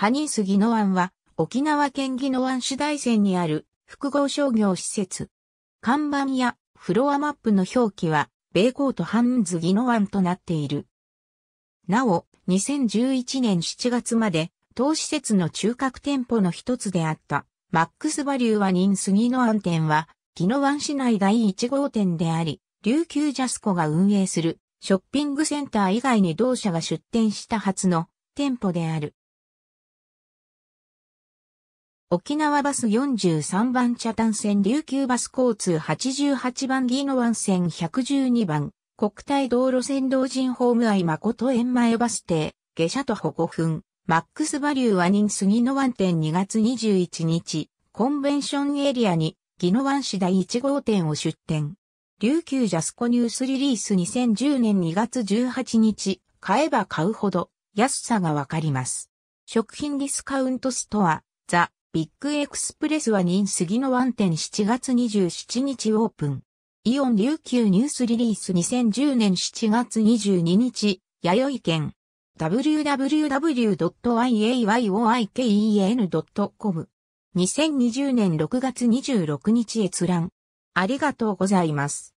ハニースギノワンは沖縄県ギノワン市大戦にある複合商業施設。看板やフロアマップの表記は米ートハンズギノワンとなっている。なお、2011年7月まで当施設の中核店舗の一つであったマックスバリューワニンスギノワン店はギノワン市内第1号店であり、琉球ジャスコが運営するショッピングセンター以外に同社が出店した初の店舗である。沖縄バス43番茶炭線琉球バス交通88番ギノワ湾線112番、国体道路線同人ホーム愛誠園前バス停、下車徒歩5分、マックスバリューは人杉野湾店2月21日、コンベンションエリアに、宜野湾市第1号店を出店。琉球ジャスコニュースリリース2010年2月18日、買えば買うほど安さがわかります。食品ディスカウントストア、ザ・ビッグエクスプレスは任杉のワテ店7月27日オープン。イオン琉球ニュースリリース2010年7月22日、弥生県。www.iayooiken.com 2020年6月26日閲覧。ありがとうございます。